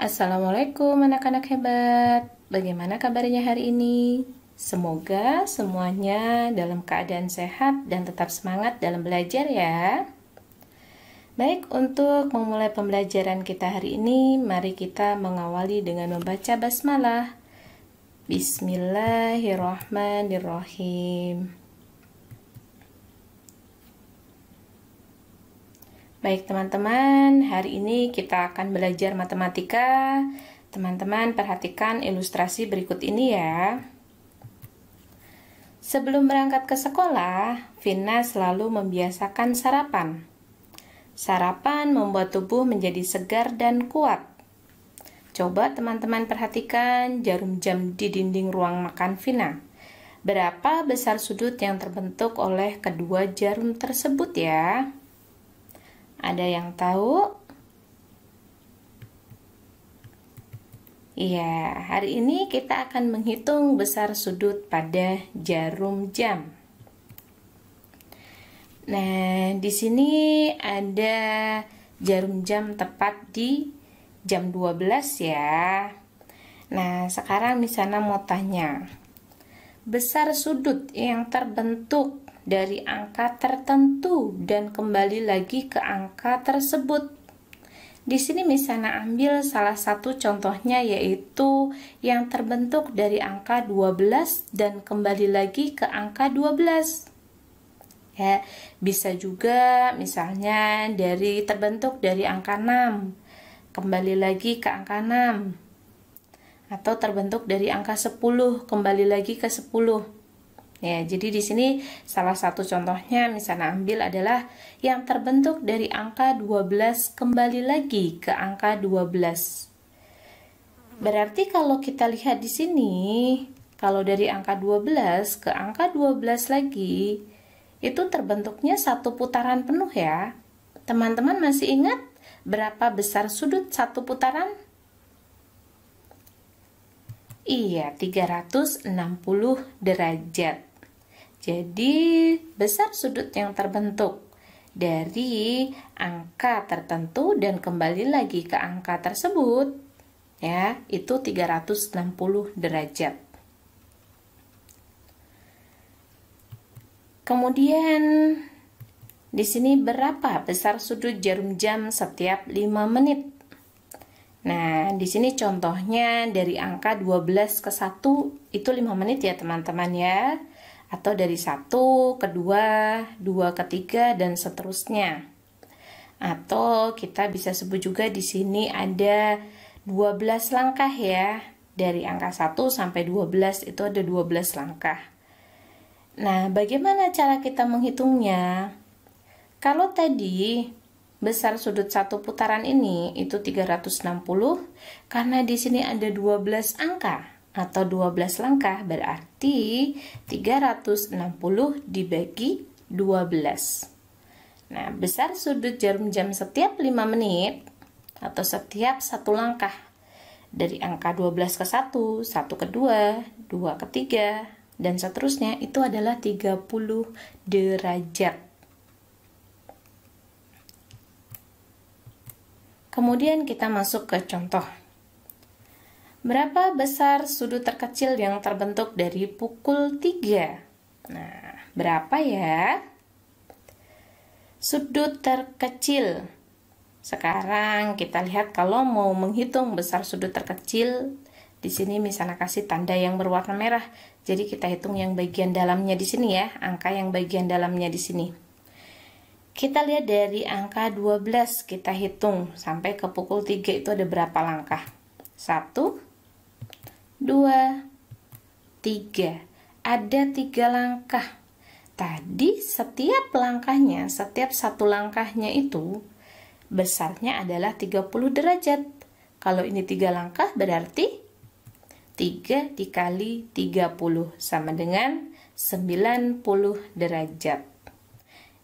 Assalamualaikum anak-anak hebat Bagaimana kabarnya hari ini? Semoga semuanya dalam keadaan sehat dan tetap semangat dalam belajar ya Baik, untuk memulai pembelajaran kita hari ini Mari kita mengawali dengan membaca basmalah Bismillahirrahmanirrahim Baik teman-teman, hari ini kita akan belajar matematika. Teman-teman perhatikan ilustrasi berikut ini ya. Sebelum berangkat ke sekolah, Vina selalu membiasakan sarapan. Sarapan membuat tubuh menjadi segar dan kuat. Coba teman-teman perhatikan jarum jam di dinding ruang makan Vina. Berapa besar sudut yang terbentuk oleh kedua jarum tersebut ya? Ada yang tahu? Iya, hari ini kita akan menghitung besar sudut pada jarum jam. Nah, di sini ada jarum jam tepat di jam 12 ya. Nah, sekarang di mau tanya. Besar sudut yang terbentuk dari angka tertentu dan kembali lagi ke angka tersebut. Di sini misalnya ambil salah satu contohnya yaitu yang terbentuk dari angka 12 dan kembali lagi ke angka 12. Ya, bisa juga misalnya dari terbentuk dari angka 6 kembali lagi ke angka 6 atau terbentuk dari angka 10 kembali lagi ke 10. Ya, jadi di sini salah satu contohnya misalnya ambil adalah yang terbentuk dari angka 12 kembali lagi ke angka 12. Berarti kalau kita lihat di sini, kalau dari angka 12 ke angka 12 lagi, itu terbentuknya satu putaran penuh ya. Teman-teman masih ingat berapa besar sudut satu putaran? Iya, 360 derajat. Jadi, besar sudut yang terbentuk dari angka tertentu dan kembali lagi ke angka tersebut, ya, itu 360 derajat. Kemudian di sini berapa besar sudut jarum jam setiap 5 menit? Nah, di sini contohnya dari angka 12 ke 1 itu 5 menit ya teman-teman ya atau dari satu, kedua, dua, ketiga, dan seterusnya. Atau kita bisa sebut juga di sini ada 12 langkah ya. Dari angka 1 sampai 12 itu ada 12 langkah. Nah, bagaimana cara kita menghitungnya? Kalau tadi besar sudut satu putaran ini itu 360 karena di sini ada 12 angka atau 12 langkah berarti 360 dibagi 12. Nah, besar sudut jarum jam setiap 5 menit atau setiap satu langkah. Dari angka 12 ke 1, 1 ke 2, 2 ke 3, dan seterusnya itu adalah 30 derajat. Kemudian kita masuk ke contoh. Berapa besar sudut terkecil yang terbentuk dari pukul 3? Nah, berapa ya? Sudut terkecil. Sekarang kita lihat kalau mau menghitung besar sudut terkecil, di sini misalnya kasih tanda yang berwarna merah. Jadi kita hitung yang bagian dalamnya di sini ya, angka yang bagian dalamnya di sini. Kita lihat dari angka 12 kita hitung sampai ke pukul 3 itu ada berapa langkah? 1, dua, tiga. Ada tiga langkah. Tadi setiap langkahnya, setiap satu langkahnya itu besarnya adalah 30 derajat. Kalau ini tiga langkah berarti 3 dikali 30 sama dengan 90 derajat.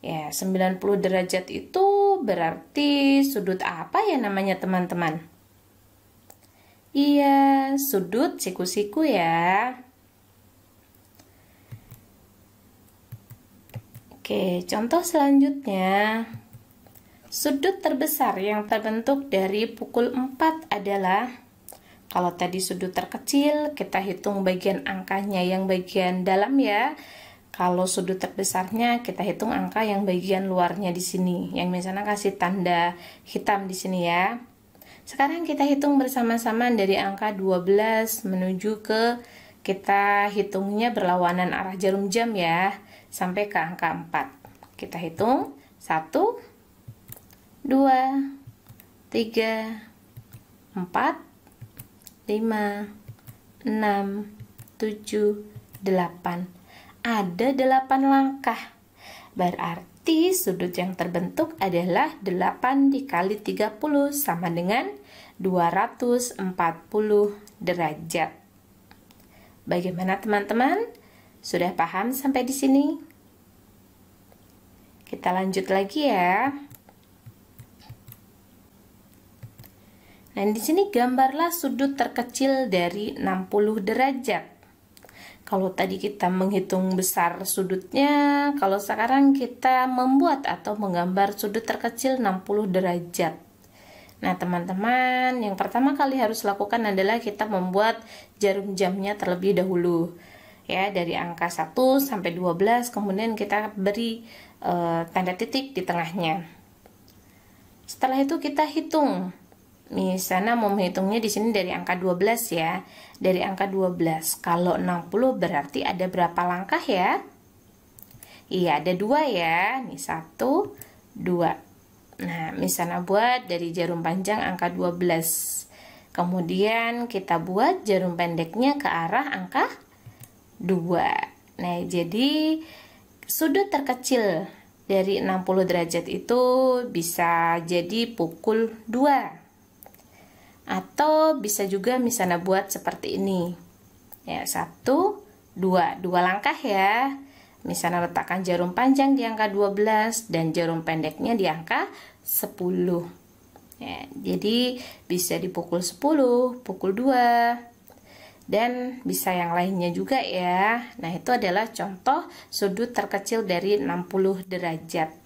Ya, 90 derajat itu berarti sudut apa ya namanya teman-teman? Iya, sudut siku-siku ya. Oke, contoh selanjutnya. Sudut terbesar yang terbentuk dari pukul 4 adalah kalau tadi sudut terkecil, kita hitung bagian angkanya yang bagian dalam ya. Kalau sudut terbesarnya, kita hitung angka yang bagian luarnya di sini. Yang misalnya kasih tanda hitam di sini ya. Sekarang kita hitung bersama-sama dari angka 12 menuju ke kita hitungnya berlawanan arah jarum jam ya, sampai ke angka 4. Kita hitung 1 2 3 4 5 6 7 8. Ada 8 langkah. Berarti Berarti sudut yang terbentuk adalah 8 dikali 30 sama dengan 240 derajat. Bagaimana teman-teman? Sudah paham sampai di sini? Kita lanjut lagi ya. Nah, di sini gambarlah sudut terkecil dari 60 derajat. Kalau tadi kita menghitung besar sudutnya, kalau sekarang kita membuat atau menggambar sudut terkecil 60 derajat. Nah, teman-teman, yang pertama kali harus lakukan adalah kita membuat jarum jamnya terlebih dahulu. Ya, dari angka 1 sampai 12, kemudian kita beri e, tanda titik di tengahnya. Setelah itu kita hitung Misalnya mau menghitungnya di sini dari angka 12 ya. Dari angka 12. Kalau 60 berarti ada berapa langkah ya? Iya, ada dua ya. Nih, satu, dua. Nah, misalnya buat dari jarum panjang angka 12. Kemudian kita buat jarum pendeknya ke arah angka 2. Nah, jadi sudut terkecil dari 60 derajat itu bisa jadi pukul 2 atau bisa juga misalnya buat seperti ini ya satu dua dua langkah ya misalnya letakkan jarum panjang di angka 12 dan jarum pendeknya di angka 10 ya, jadi bisa dipukul 10 pukul 2 dan bisa yang lainnya juga ya nah itu adalah contoh sudut terkecil dari 60 derajat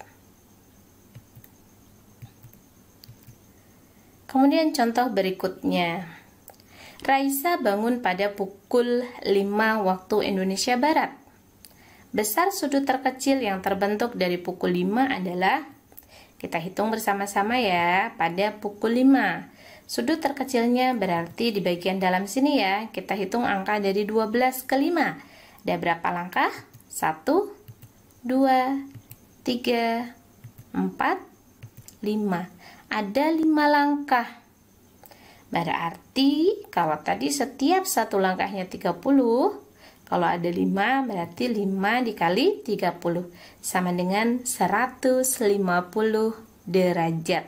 Kemudian contoh berikutnya. Raisa bangun pada pukul 5 waktu Indonesia Barat. Besar sudut terkecil yang terbentuk dari pukul 5 adalah kita hitung bersama-sama ya pada pukul 5. Sudut terkecilnya berarti di bagian dalam sini ya. Kita hitung angka dari 12 ke 5. Ada berapa langkah? 1 2 3 4 5 ada lima langkah. Berarti kalau tadi setiap satu langkahnya 30, kalau ada 5 berarti 5 dikali 30 sama dengan 150 derajat.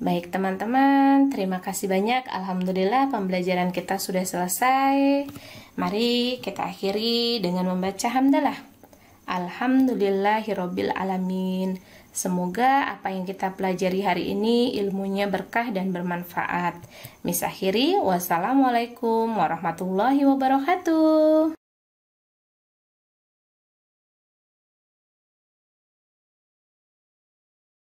Baik teman-teman, terima kasih banyak. Alhamdulillah pembelajaran kita sudah selesai. Mari kita akhiri dengan membaca hamdalah. Alhamdulillahirobbilalamin. Semoga apa yang kita pelajari hari ini ilmunya berkah dan bermanfaat. Misahiri, wassalamualaikum warahmatullahi wabarakatuh.